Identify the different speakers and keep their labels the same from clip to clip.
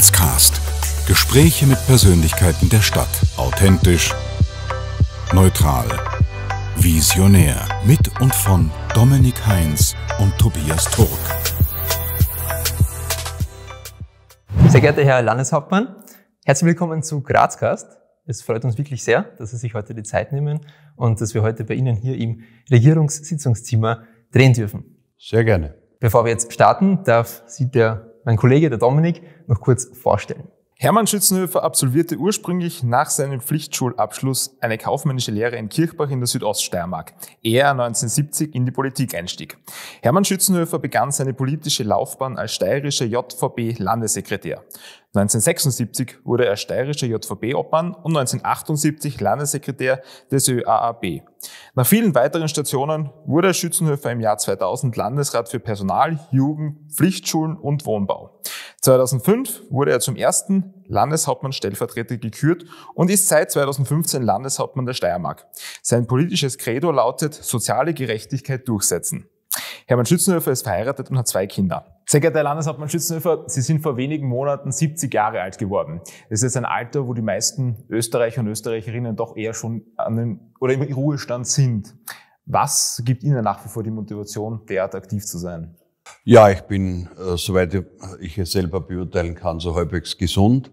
Speaker 1: Karlscast. Gespräche mit Persönlichkeiten der Stadt. Authentisch, neutral, visionär. Mit und von Dominik Heinz und Tobias Turk.
Speaker 2: Sehr geehrter Herr Landeshauptmann, herzlich willkommen zu Grazcast. Es freut uns wirklich sehr, dass Sie sich heute die Zeit nehmen und dass wir heute bei Ihnen hier im Regierungssitzungszimmer drehen dürfen. Sehr gerne. Bevor wir jetzt starten, darf Sie der mein
Speaker 3: Kollege, der Dominik, noch kurz vorstellen. Hermann Schützenhöfer absolvierte ursprünglich nach seinem Pflichtschulabschluss eine kaufmännische Lehre in Kirchbach in der Südoststeiermark, ehe er 1970 in die Politik einstieg. Hermann Schützenhöfer begann seine politische Laufbahn als steirischer JVB-Landessekretär. 1976 wurde er steirischer JVB-Obmann und 1978 Landessekretär des ÖAAB. Nach vielen weiteren Stationen wurde Schützenhöfer im Jahr 2000 Landesrat für Personal, Jugend, Pflichtschulen und Wohnbau. 2005 wurde er zum ersten Landeshauptmann Stellvertreter gekürt und ist seit 2015 Landeshauptmann der Steiermark. Sein politisches Credo lautet soziale Gerechtigkeit durchsetzen. Hermann Schützenhöfer ist verheiratet und hat zwei Kinder. Sehr geehrter Herr Landeshauptmann Schützenhöfer, Sie sind vor wenigen Monaten 70 Jahre alt geworden. Das ist jetzt ein Alter, wo die meisten Österreicher und Österreicherinnen doch eher schon an den, oder im Ruhestand sind. Was gibt Ihnen nach wie vor die Motivation, derart aktiv zu sein?
Speaker 1: Ja, ich bin, äh, soweit ich es selber beurteilen kann, so halbwegs gesund.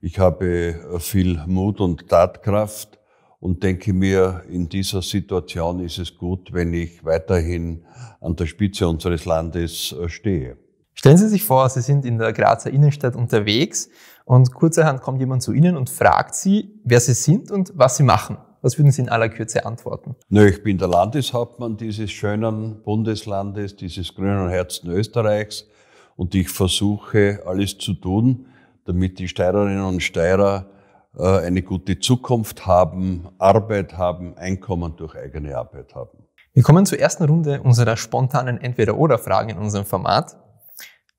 Speaker 1: Ich habe äh, viel Mut und Tatkraft und denke mir, in dieser Situation ist es gut, wenn ich
Speaker 2: weiterhin an der Spitze unseres Landes äh, stehe. Stellen Sie sich vor, Sie sind in der Grazer Innenstadt unterwegs und kurzerhand kommt jemand zu Ihnen und fragt Sie, wer Sie sind und was Sie machen. Was würden Sie in aller Kürze antworten? Nö, ich bin der Landeshauptmann dieses
Speaker 1: schönen Bundeslandes, dieses grünen Herzen Österreichs und ich versuche alles zu tun, damit die Steirerinnen und Steirer äh, eine gute
Speaker 2: Zukunft haben, Arbeit haben, Einkommen durch eigene Arbeit haben. Wir kommen zur ersten Runde unserer spontanen Entweder-Oder-Fragen in unserem Format.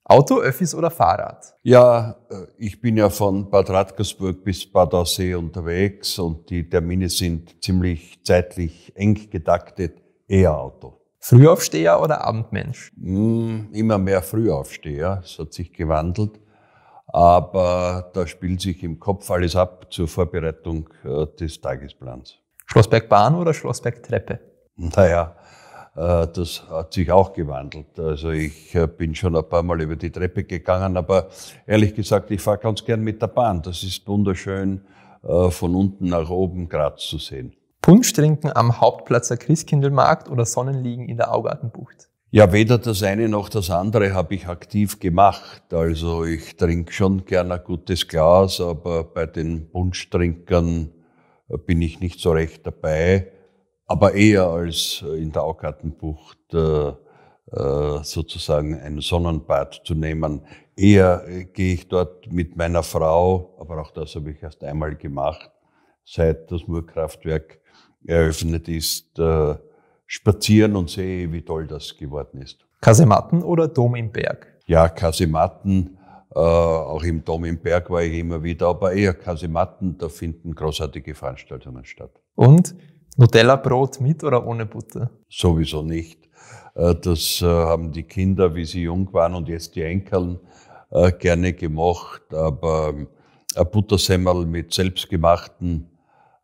Speaker 2: Auto, Öffis oder Fahrrad?
Speaker 1: Ja, äh, ich bin ja von Bad Radkersburg bis Bad Aussee unterwegs und die Termine sind ziemlich zeitlich eng getaktet. Eher Auto. Frühaufsteher oder Abendmensch? Hm, immer mehr Frühaufsteher. Es hat sich gewandelt. Aber da spielt sich im Kopf alles ab zur Vorbereitung äh, des Tagesplans.
Speaker 2: Schlossbergbahn oder Schlossbergtreppe?
Speaker 1: Naja, äh, das hat sich auch gewandelt. Also ich äh, bin schon ein paar Mal über die Treppe gegangen, aber ehrlich gesagt, ich fahre ganz gern mit der Bahn. Das ist wunderschön, äh, von unten nach oben Graz zu sehen.
Speaker 2: Punsch trinken am Hauptplatzer Christkindlmarkt oder Sonnenliegen in der Augartenbucht?
Speaker 1: Ja, weder das eine noch das andere habe ich aktiv gemacht. Also ich trinke schon gerne ein gutes Glas, aber bei den Punschtrinkern bin ich nicht so recht dabei aber eher als äh, in der Augartenbucht äh, äh, sozusagen ein Sonnenbad zu nehmen. Eher gehe ich dort mit meiner Frau, aber auch das habe ich erst einmal gemacht, seit das Murkraftwerk eröffnet ist, spazieren und sehe, wie toll das geworden ist.
Speaker 2: Kasematten oder Dom im Berg? Ja,
Speaker 1: Kasematten. auch im Dom im Berg war ich immer wieder, aber eher Kasematten, da finden großartige
Speaker 2: Veranstaltungen statt. Und Nutella-Brot mit oder ohne Butter?
Speaker 1: Sowieso nicht. Äh, das äh, haben die Kinder, wie sie jung waren und jetzt die Enkel, äh, gerne gemacht. Aber ähm, ein Buttersemmel mit selbstgemachten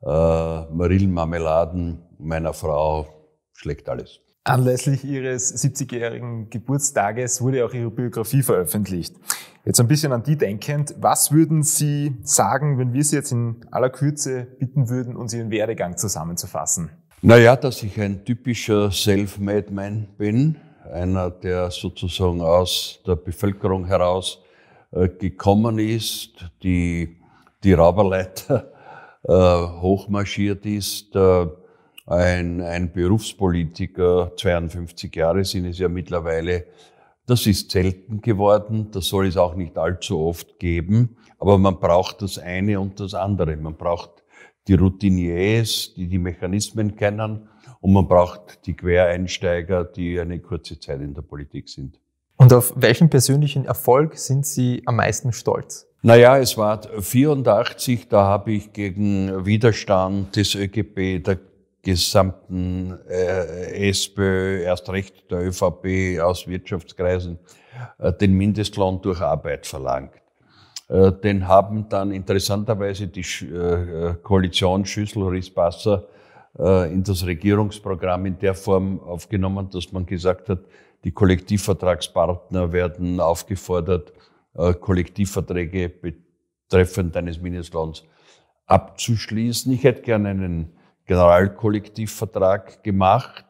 Speaker 3: Marillenmarmeladen meiner Frau schlägt alles. Anlässlich ihres 70-jährigen Geburtstages wurde auch ihre Biografie veröffentlicht. Jetzt ein bisschen an die denkend, was würden Sie sagen, wenn wir Sie jetzt in aller Kürze bitten würden, uns Ihren Werdegang zusammenzufassen?
Speaker 1: Naja, dass ich ein typischer Self-Made-Man bin, einer, der sozusagen aus der Bevölkerung heraus äh, gekommen ist, die, die Rauberleiter äh, hochmarschiert ist, äh, ein, ein Berufspolitiker, 52 Jahre sind es ja mittlerweile, das ist selten geworden, das soll es auch nicht allzu oft geben, aber man braucht das eine und das andere. Man braucht die Routiniers, die die Mechanismen kennen und man braucht die Quereinsteiger, die eine kurze Zeit in der Politik sind.
Speaker 2: Und auf welchen persönlichen Erfolg sind Sie am meisten stolz?
Speaker 1: Naja, es war 84, da habe ich gegen Widerstand des ÖGB, der gesamten äh, SPÖ, erst recht der ÖVP aus Wirtschaftskreisen, äh, den Mindestlohn durch Arbeit verlangt. Äh, den haben dann interessanterweise die Sch äh, äh Koalition Schüssel-Riss-Basser äh, in das Regierungsprogramm in der Form aufgenommen, dass man gesagt hat, die Kollektivvertragspartner werden aufgefordert, äh, Kollektivverträge betreffend eines Mindestlohns abzuschließen. Ich hätte gerne einen Generalkollektivvertrag gemacht.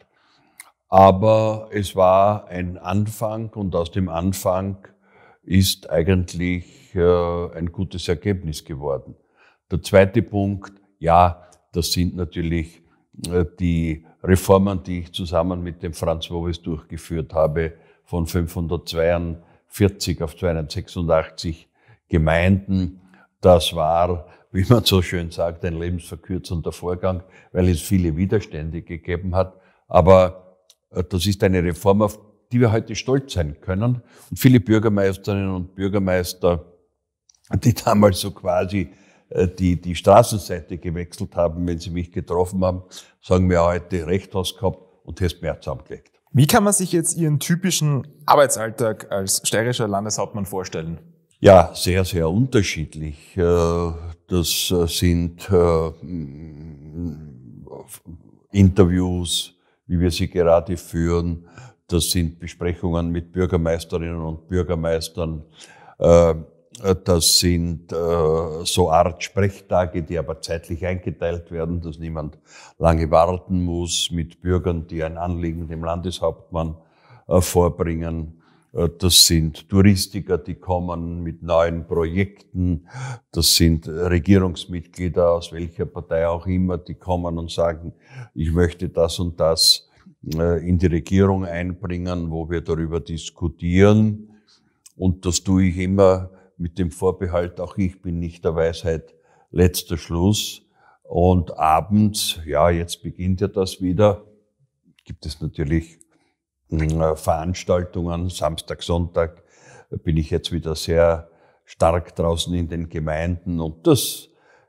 Speaker 1: Aber es war ein Anfang und aus dem Anfang ist eigentlich äh, ein gutes Ergebnis geworden. Der zweite Punkt, ja, das sind natürlich äh, die Reformen, die ich zusammen mit dem Franz Woves durchgeführt habe, von 542 auf 286 Gemeinden. Das war wie man so schön sagt, ein lebensverkürzender Vorgang, weil es viele Widerstände gegeben hat. Aber äh, das ist eine Reform, auf die wir heute stolz sein können. Und viele Bürgermeisterinnen und Bürgermeister, die damals so quasi äh, die, die Straßenseite gewechselt haben, wenn sie mich getroffen haben, sagen mir heute ah, Rechthaus gehabt und hast mehr zusammengelegt.
Speaker 3: Wie kann man sich jetzt Ihren typischen Arbeitsalltag als steirischer Landeshauptmann vorstellen?
Speaker 1: Ja, sehr, sehr unterschiedlich. Äh, das äh, sind äh, mm, Interviews, wie wir sie gerade führen. Das sind Besprechungen mit Bürgermeisterinnen und Bürgermeistern. Das sind so Art Sprechtage, die aber zeitlich eingeteilt werden, dass niemand lange warten muss mit Bürgern, die ein Anliegen dem Landeshauptmann vorbringen. Äh, das sind Touristiker, die kommen mit neuen Projekten, das sind Regierungsmitglieder aus welcher Partei auch immer, die kommen und sagen, ich möchte das und das äh, in die Regierung einbringen, wo wir darüber diskutieren. Und das tue ich immer mit dem Vorbehalt, auch ich bin nicht der Weisheit letzter Schluss. Und abends, ja, jetzt beginnt ja das wieder, gibt es natürlich äh, Veranstaltungen, Samstag, Sonntag, bin ich jetzt wieder sehr stark draußen in den Gemeinden und das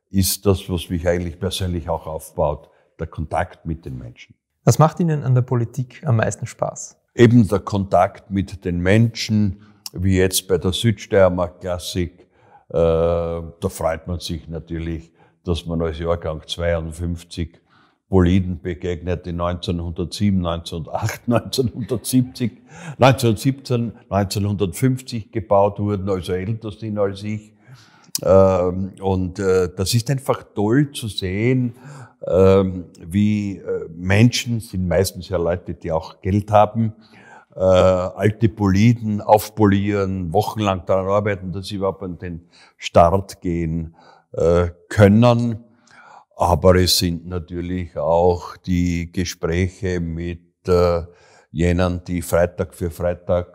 Speaker 1: ist das, was mich eigentlich persönlich auch aufbaut, der Kontakt mit den Menschen.
Speaker 2: Was macht Ihnen an der Politik am
Speaker 1: meisten Spaß? Eben der Kontakt mit den Menschen, wie jetzt bei der Südsteiermark Klassik. Äh, da freut man sich natürlich, dass man als Jahrgang 52 Boliden begegnet, die 1907, 1908, 1970, 1917, 1950 gebaut wurden, also älter sind als ich. Ähm, und äh, das ist einfach toll zu sehen, ähm, wie äh, Menschen, sind meistens ja Leute, die auch Geld haben, äh, alte Poliden aufpolieren, wochenlang daran arbeiten, dass sie überhaupt an den Start gehen äh, können. Aber es sind natürlich auch die Gespräche mit äh, jenen, die Freitag für Freitag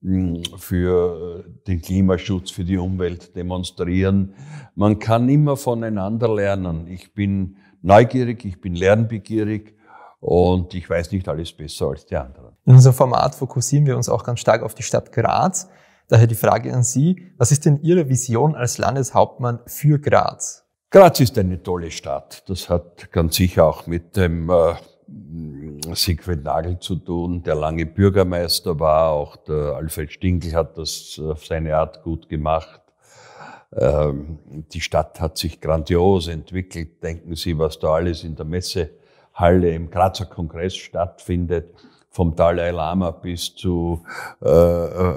Speaker 1: hm, für äh, den Klimaschutz, für die Umwelt demonstrieren. Man kann immer voneinander lernen. Ich
Speaker 2: bin neugierig, ich bin lernbegierig und ich weiß nicht alles besser als die anderen. In unserem Format fokussieren wir uns auch ganz stark auf die Stadt Graz. Daher die Frage an Sie, was ist denn Ihre Vision als Landeshauptmann für Graz? Graz ist eine tolle Stadt.
Speaker 1: Das hat ganz sicher auch mit dem äh, Siegfried Nagel zu tun, der lange Bürgermeister war. Auch der Alfred Stinkel hat das auf seine Art gut gemacht. Ähm, die Stadt hat sich grandios entwickelt. Denken Sie, was da alles in der Messehalle im Grazer Kongress stattfindet. Vom Dalai Lama bis zu, äh,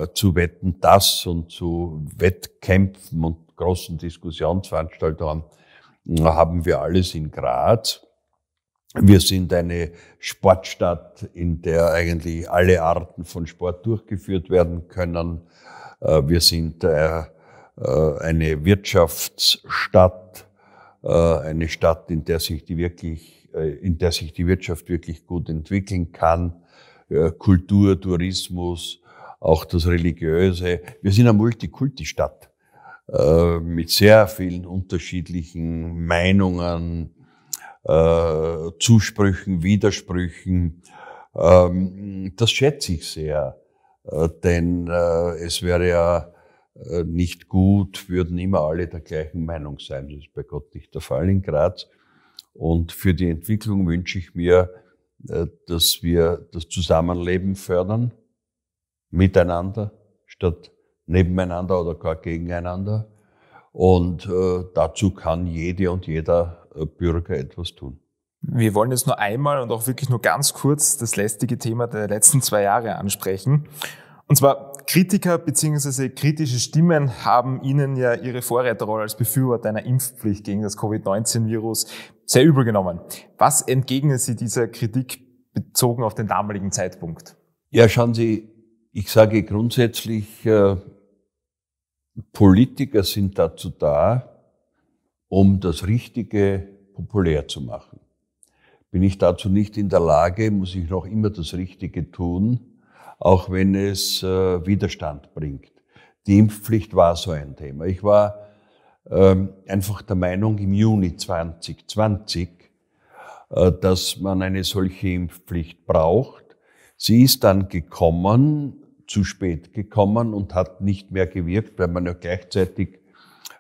Speaker 1: äh zu Wetten das und zu Wettkämpfen und großen Diskussionsveranstaltungen haben wir alles in Graz. Wir sind eine Sportstadt, in der eigentlich alle Arten von Sport durchgeführt werden können. Äh, wir sind äh, äh, eine Wirtschaftsstadt, eine Stadt, in der sich die wirklich, in der sich die Wirtschaft wirklich gut entwickeln kann. Kultur, Tourismus, auch das Religiöse. Wir sind eine Multikulti-Stadt. Äh, mit sehr vielen unterschiedlichen Meinungen, äh, Zusprüchen, Widersprüchen. Ähm, das schätze ich sehr, äh, denn es wäre ja nicht gut, würden immer alle der gleichen Meinung sein. Das ist bei Gott nicht der Fall in Graz. Und für die Entwicklung wünsche ich mir, dass wir das Zusammenleben fördern, miteinander, statt nebeneinander oder gar gegeneinander. Und äh, dazu kann jede und jeder äh,
Speaker 3: Bürger etwas tun. Wir wollen jetzt nur einmal und auch wirklich nur ganz kurz das lästige Thema der letzten zwei Jahre ansprechen. Und zwar Kritiker bzw. kritische Stimmen haben Ihnen ja Ihre Vorreiterrolle als Befürworter einer Impfpflicht gegen das Covid-19-Virus sehr übel genommen. Was entgegnen Sie dieser Kritik bezogen auf den damaligen Zeitpunkt?
Speaker 1: Ja, schauen Sie, ich sage grundsätzlich, äh, Politiker sind dazu da, um das Richtige populär zu machen. Bin ich dazu nicht in der Lage, muss ich noch immer das Richtige tun, auch wenn es äh, Widerstand bringt. Die Impfpflicht war so ein Thema. Ich war ähm, einfach der Meinung im Juni 2020, äh, dass man eine solche Impfpflicht braucht. Sie ist dann gekommen zu spät gekommen und hat nicht mehr gewirkt, weil man ja gleichzeitig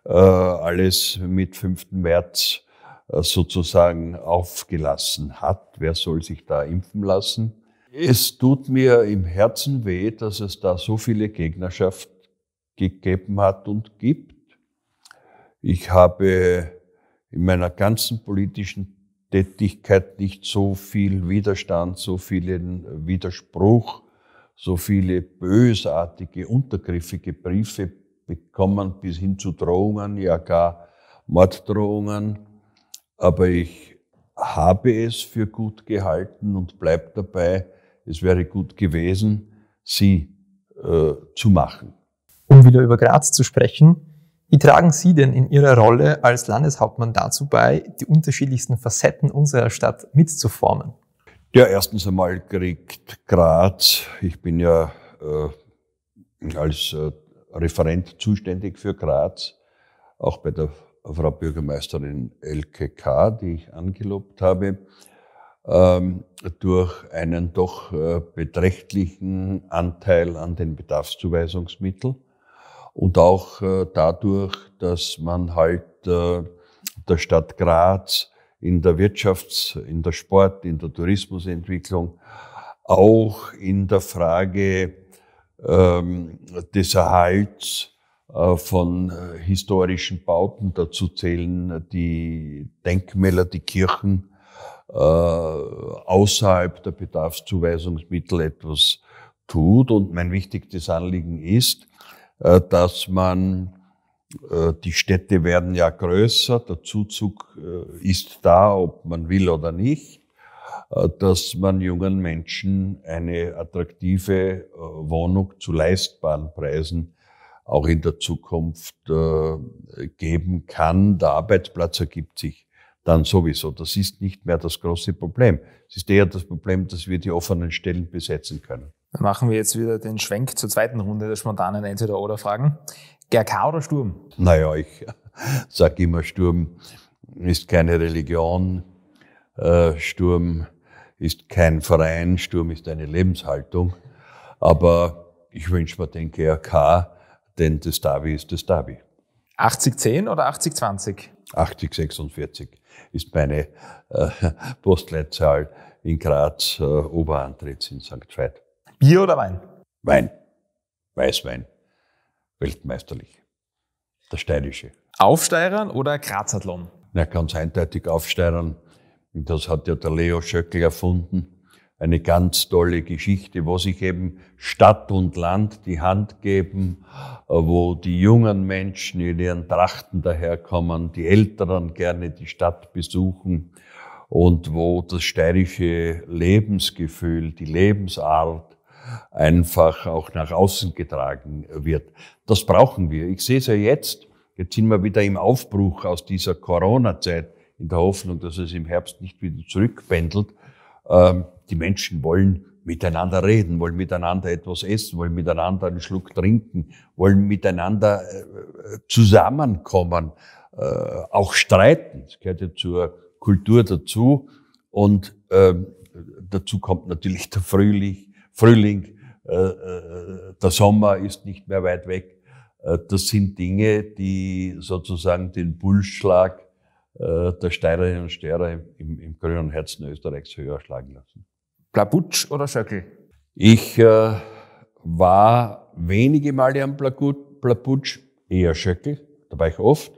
Speaker 1: äh, alles mit 5. März äh, sozusagen aufgelassen hat. Wer soll sich da impfen lassen? Es tut mir im Herzen weh, dass es da so viele Gegnerschaft gegeben hat und gibt. Ich habe in meiner ganzen politischen Tätigkeit nicht so viel Widerstand, so vielen Widerspruch so viele bösartige, untergriffige Briefe bekommen, bis hin zu Drohungen, ja gar Morddrohungen. Aber ich habe es für gut gehalten und bleibe dabei, es wäre
Speaker 2: gut gewesen, sie äh, zu machen. Um wieder über Graz zu sprechen, wie tragen Sie denn in Ihrer Rolle als Landeshauptmann dazu bei, die unterschiedlichsten Facetten unserer Stadt mitzuformen? Ja, erstens einmal kriegt
Speaker 1: Graz, ich bin ja äh, als äh, Referent zuständig für Graz, auch bei der Frau Bürgermeisterin Elke K., die ich angelobt habe, ähm, durch einen doch äh, beträchtlichen Anteil an den Bedarfszuweisungsmitteln und auch äh, dadurch, dass man halt äh, der Stadt Graz in der Wirtschafts-, in der Sport-, in der Tourismusentwicklung, auch in der Frage ähm, des Erhalts äh, von äh, historischen Bauten. Dazu zählen die Denkmäler, die Kirchen, äh, außerhalb der Bedarfszuweisungsmittel etwas tut. Und mein wichtigstes Anliegen ist, dass man äh, die Städte werden ja größer, der Zuzug äh, ist da, ob man will oder nicht, äh, dass man jungen Menschen eine attraktive Wohnung zu leistbaren Preisen auch in der Zukunft geben kann. Der Arbeitsplatz ergibt sich dann sowieso. Das ist nicht mehr das große Problem. Es ist eher das Problem, dass wir die offenen Stellen besetzen
Speaker 3: können. Dann machen wir jetzt wieder den Schwenk zur zweiten Runde der spontanen Entweder-Oder-Fragen. GRK oder Sturm? Naja,
Speaker 1: ich sage immer, Sturm ist keine Religion, äh, Sturm ist kein Verein, Sturm ist eine Lebenshaltung. Aber ich wünsche mir den GRK, denn das Derby ist das Derby.
Speaker 3: 80-10 oder 80-20?
Speaker 1: 80 ist meine äh, Postleitzahl in Graz, äh, Oberantritz in St.
Speaker 3: Veit. Bier oder Wein?
Speaker 1: Wein. Weißwein weltmeisterlich. Der steirische.
Speaker 3: Aufsteirern oder Grazathlon?
Speaker 1: Na, ganz eindeutig Aufsteirern. Das hat ja der Leo Schöckl erfunden. Eine ganz tolle Geschichte, wo sich eben Stadt und Land die Hand geben, wo die jungen Menschen in ihren Trachten daherkommen, die Älteren gerne die Stadt besuchen und wo das steirische Lebensgefühl, die Lebensart, einfach auch nach außen getragen wird. Das brauchen wir. Ich sehe es ja jetzt. Jetzt sind wir wieder im Aufbruch aus dieser Corona-Zeit in der Hoffnung, dass es im Herbst nicht wieder zurückpendelt. Ähm, die Menschen wollen miteinander reden, wollen miteinander etwas essen, wollen miteinander einen Schluck trinken, wollen miteinander äh, zusammenkommen, äh, auch streiten. Das gehört ja zur Kultur dazu. Und ähm, dazu kommt natürlich der Frühling, Frühling, äh, äh, der Sommer ist nicht mehr weit weg. Äh, das sind Dinge, die sozusagen den Pulsschlag der Steirerinnen und Steirer im, im grünen Herzen Österreichs höher schlagen lassen.
Speaker 3: Plabutsch oder Schöckel?
Speaker 1: Ich äh, war wenige Male am Plabutsch, eher Schöckel, da war ich oft.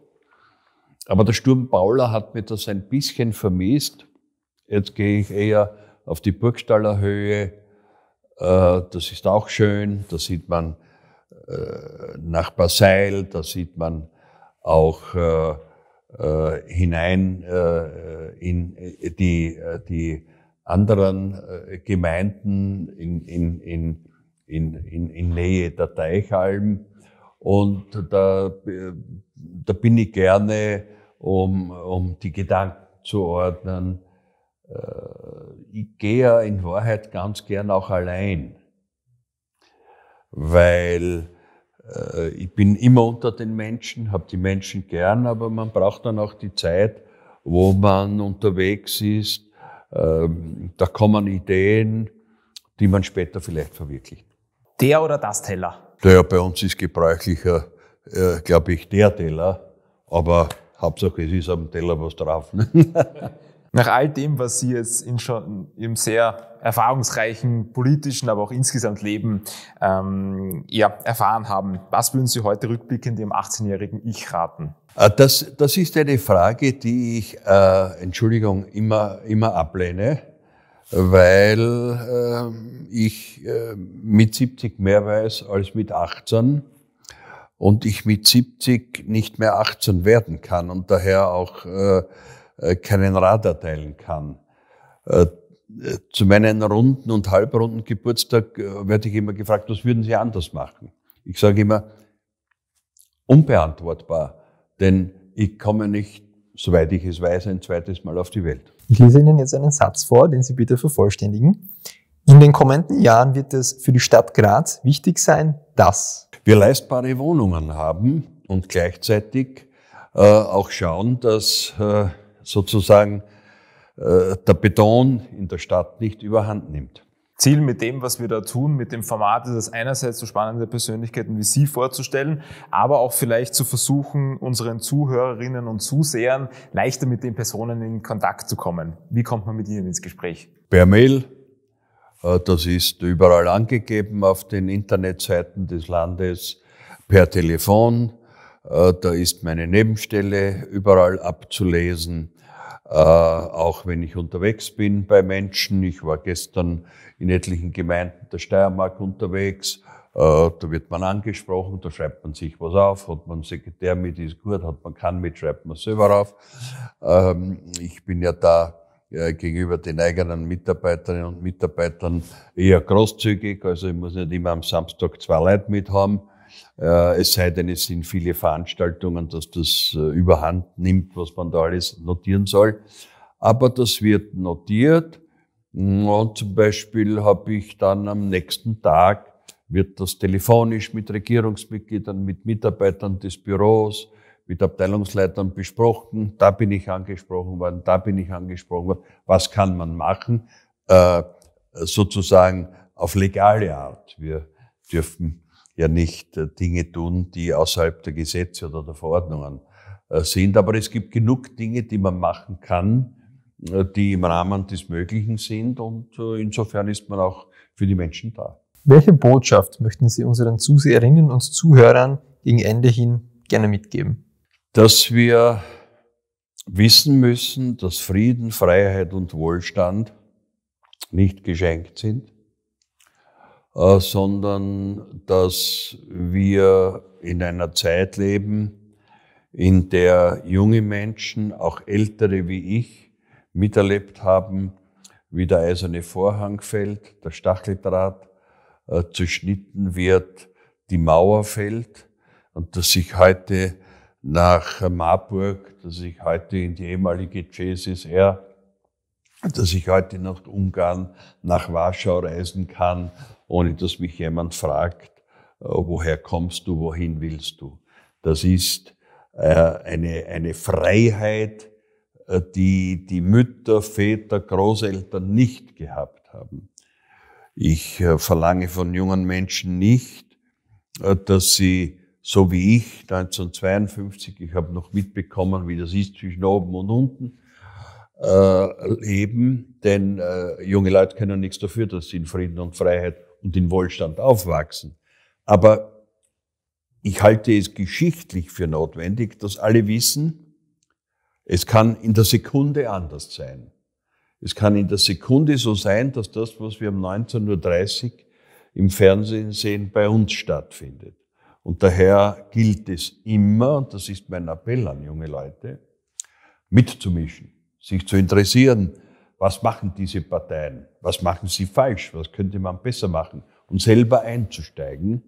Speaker 1: Aber der Sturm Bauler hat mir das ein bisschen vermisst. Jetzt gehe ich eher auf die Burgstaller Höhe, äh, das ist auch schön. Da sieht man äh, nach Basel, da sieht man auch äh, hinein in die, die anderen Gemeinden in, in, in, in, in Nähe der Teichalm. Und da, da bin ich gerne, um, um die Gedanken zu ordnen, äh, ich gehe ja in Wahrheit ganz gern auch allein, weil äh, ich bin immer unter den Menschen, habe die Menschen gern, aber man braucht dann auch die Zeit, wo man unterwegs ist. Ähm, da kommen Ideen, die man später
Speaker 3: vielleicht verwirklicht. Der oder das Teller?
Speaker 1: Ja, bei uns ist gebräuchlicher, äh,
Speaker 3: glaube ich, der Teller, aber Hauptsache es ist am Teller was drauf. Ne? Nach all dem, was Sie jetzt in schon im sehr erfahrungsreichen politischen, aber auch insgesamt Leben ähm, ja, erfahren haben, was würden Sie heute rückblickend Ihrem 18-jährigen Ich raten?
Speaker 1: Äh, das, das ist eine Frage, die ich, äh, Entschuldigung, immer, immer ablehne, weil äh, ich äh, mit 70 mehr weiß als mit 18 und ich mit 70 nicht mehr 18 werden kann und daher auch äh, äh, keinen Rat erteilen kann. Äh, äh, zu meinen runden und halbrunden Geburtstag werde ich immer gefragt, was würden Sie anders machen? Ich sage immer, unbeantwortbar, denn ich komme nicht, soweit ich es weiß, ein zweites Mal auf
Speaker 2: die Welt. Ich lese Ihnen jetzt einen Satz vor, den Sie bitte vervollständigen. In den kommenden Jahren wird es für die Stadt Graz wichtig sein, dass wir leistbare Wohnungen haben
Speaker 1: und gleichzeitig äh, auch schauen, dass äh, sozusagen
Speaker 3: äh, der Beton in der Stadt nicht überhand nimmt. Ziel mit dem, was wir da tun, mit dem Format ist es einerseits so spannende Persönlichkeiten wie Sie vorzustellen, aber auch vielleicht zu versuchen, unseren Zuhörerinnen und Zusehern leichter mit den Personen in Kontakt zu kommen. Wie kommt man mit Ihnen ins Gespräch?
Speaker 1: Per Mail. Äh, das ist überall angegeben auf den Internetseiten des Landes, per Telefon. Äh, da ist meine Nebenstelle überall abzulesen äh, auch wenn ich unterwegs bin bei Menschen. Ich war gestern in etlichen Gemeinden der Steiermark unterwegs. Äh, da wird man angesprochen, da schreibt man sich was auf, hat man einen Sekretär mit, ist gut, hat man kann mit, schreibt man selber auf. Ähm, ich bin ja da äh, gegenüber den eigenen Mitarbeiterinnen und Mitarbeitern eher großzügig, also ich muss nicht immer am Samstag zwei Leute mit haben. Äh, es sei denn, es sind viele Veranstaltungen, dass das äh, überhand nimmt, was man da alles notieren soll. Aber das wird notiert. Mm, und zum Beispiel habe ich dann am nächsten Tag, wird das telefonisch mit Regierungsmitgliedern, mit Mitarbeitern des Büros, mit Abteilungsleitern besprochen. Da bin ich angesprochen worden, da bin ich angesprochen worden. Was kann man machen? Äh, sozusagen auf legale Art. Wir dürfen ja nicht äh, Dinge tun, die außerhalb der Gesetze oder der Verordnungen äh, sind. Aber es gibt genug Dinge, die man machen kann, äh, die im Rahmen des Möglichen sind und insofern ist man auch für die Menschen
Speaker 2: da. Welche Botschaft möchten Sie unseren Zuseherinnen und Zuhörern gegen Ende hin gerne mitgeben?
Speaker 1: Dass wir wissen müssen, dass Frieden, Freiheit und Wohlstand nicht geschenkt sind, äh, sondern dass wir in einer Zeit leben, in der junge Menschen, auch ältere wie ich, miterlebt haben, wie der eiserne Vorhang fällt, der Stacheldraht äh, zerschnitten wird, die Mauer fällt und dass ich heute nach Marburg, dass ich heute in die ehemalige CSSR, dass ich heute nach Ungarn, nach Warschau reisen kann, ohne dass mich jemand fragt, äh, woher kommst du, wohin willst du. Das ist äh, eine, eine Freiheit, äh, die die Mütter, Väter, Großeltern nicht gehabt haben. Ich verlange von jungen Menschen nicht, dass sie, so wie ich 1952, ich habe noch mitbekommen, wie das ist zwischen oben und unten, äh, leben, denn äh, junge Leute können nichts dafür, dass sie in Frieden und Freiheit und in Wohlstand aufwachsen. Aber ich halte es geschichtlich für notwendig, dass alle wissen, es kann in der Sekunde anders sein. Es kann in der Sekunde so sein, dass das, was wir um 19.30 Uhr im Fernsehen sehen, bei uns stattfindet. Und daher gilt es immer, und das ist mein Appell an junge Leute, mitzumischen, sich zu interessieren, was machen diese Parteien, was machen sie falsch, was könnte man besser machen um selber einzusteigen.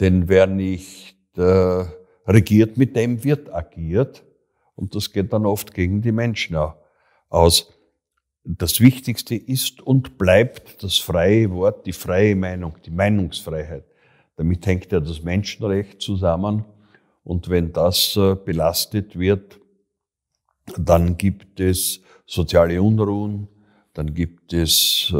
Speaker 1: Denn wer nicht äh, regiert, mit dem wird agiert und das geht dann oft gegen die Menschen aus. Das Wichtigste ist und bleibt das freie Wort, die freie Meinung, die Meinungsfreiheit. Damit hängt ja das Menschenrecht zusammen und wenn das äh, belastet wird, dann gibt es
Speaker 2: soziale Unruhen, dann gibt es äh,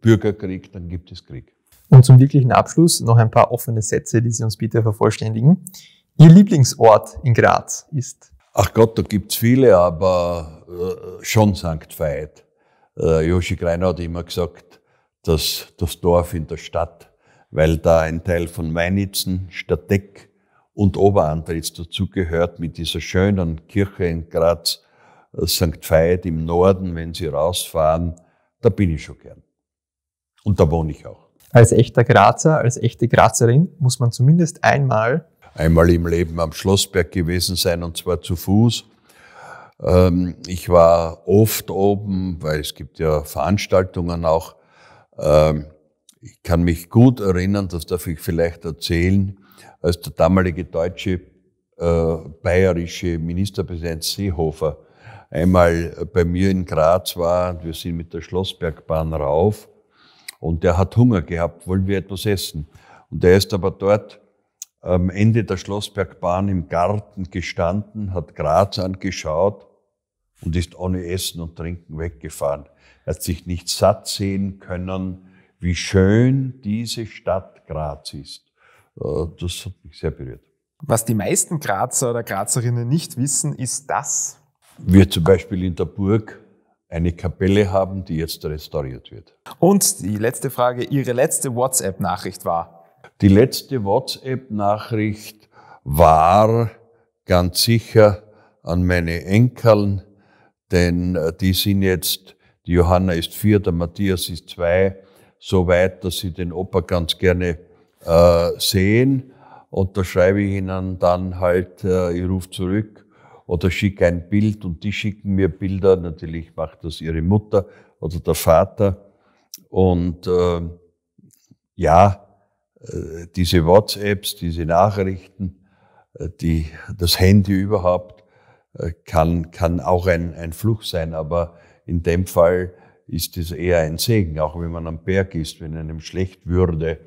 Speaker 2: Bürgerkrieg, dann gibt es Krieg. Und zum wirklichen Abschluss noch ein paar offene Sätze, die Sie uns bitte vervollständigen. Ihr Lieblingsort in Graz ist? Ach Gott, da gibt's viele, aber
Speaker 1: äh, schon St. Veit. Äh, Joshi Greiner hat immer gesagt, dass das Dorf in der Stadt, weil da ein Teil von Weinitzen, Stadtdeck, und dazu gehört mit dieser schönen Kirche in Graz, äh, St. Veit im Norden, wenn Sie rausfahren, da bin ich schon gern. Und da wohne ich
Speaker 2: auch. Als echter Grazer, als echte Grazerin muss man zumindest einmal einmal im
Speaker 1: Leben am Schlossberg gewesen sein und zwar zu Fuß. Ähm, ich war oft oben, weil es gibt ja Veranstaltungen auch. Ähm, ich kann mich gut erinnern, das darf ich vielleicht erzählen, als der damalige deutsche äh, bayerische Ministerpräsident Seehofer einmal äh, bei mir in Graz war und wir sind mit der Schlossbergbahn rauf und der hat Hunger gehabt, wollen wir etwas essen. Und er ist aber dort am Ende der Schlossbergbahn im Garten gestanden, hat Graz angeschaut und ist ohne Essen und Trinken weggefahren. Er hat sich nicht satt sehen können, wie schön
Speaker 3: diese Stadt Graz ist. Äh, das hat mich sehr berührt. Was die meisten Grazer oder Grazerinnen nicht wissen, ist dass
Speaker 1: Wir zum Beispiel in der Burg eine Kapelle haben, die jetzt restauriert wird.
Speaker 3: Und die letzte Frage, Ihre letzte WhatsApp-Nachricht war?
Speaker 1: Die letzte WhatsApp-Nachricht war ganz sicher an meine Enkeln, denn äh, die sind jetzt, die Johanna ist vier, der Matthias ist zwei, so weit, dass sie den Opa ganz gerne äh, sehen und da schreibe ich ihnen dann halt, äh, ich rufe zurück oder schicke ein Bild und die schicken mir Bilder. Natürlich macht das ihre Mutter oder der Vater. Und ähm, äh, ja, diese WhatsApps, diese Nachrichten, äh, die, das Handy überhaupt, äh, kann, kann auch ein, ein Fluch sein, aber in dem Fall ist es eher ein Segen, auch wenn man am Berg ist, wenn einem schlecht würde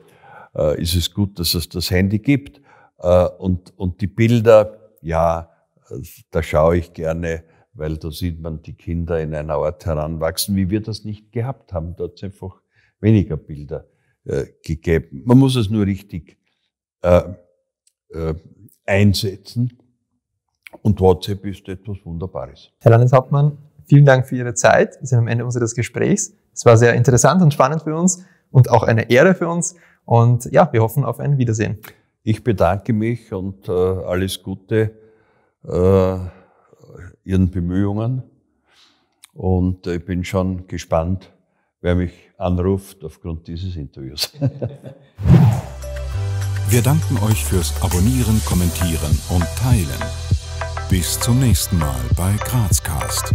Speaker 1: äh, ist es gut, dass es das Handy gibt. Äh, und, und die Bilder, ja, da schaue ich gerne, weil da sieht man die Kinder in einer Art heranwachsen, wie wir das nicht gehabt haben. Da hat es einfach weniger Bilder äh, gegeben. Man muss es nur richtig äh, äh,
Speaker 2: einsetzen. Und WhatsApp ist etwas Wunderbares. Herr Landeshauptmann, vielen Dank für Ihre Zeit. Wir sind am Ende unseres Gesprächs. Es war sehr interessant und spannend für uns und auch eine Ehre für uns. Und ja, wir hoffen auf ein Wiedersehen. Ich bedanke mich und äh, alles Gute äh, Ihren Bemühungen.
Speaker 1: Und ich bin schon gespannt, wer mich anruft aufgrund dieses Interviews. Wir danken euch fürs Abonnieren, Kommentieren und Teilen. Bis zum nächsten Mal bei Grazcast.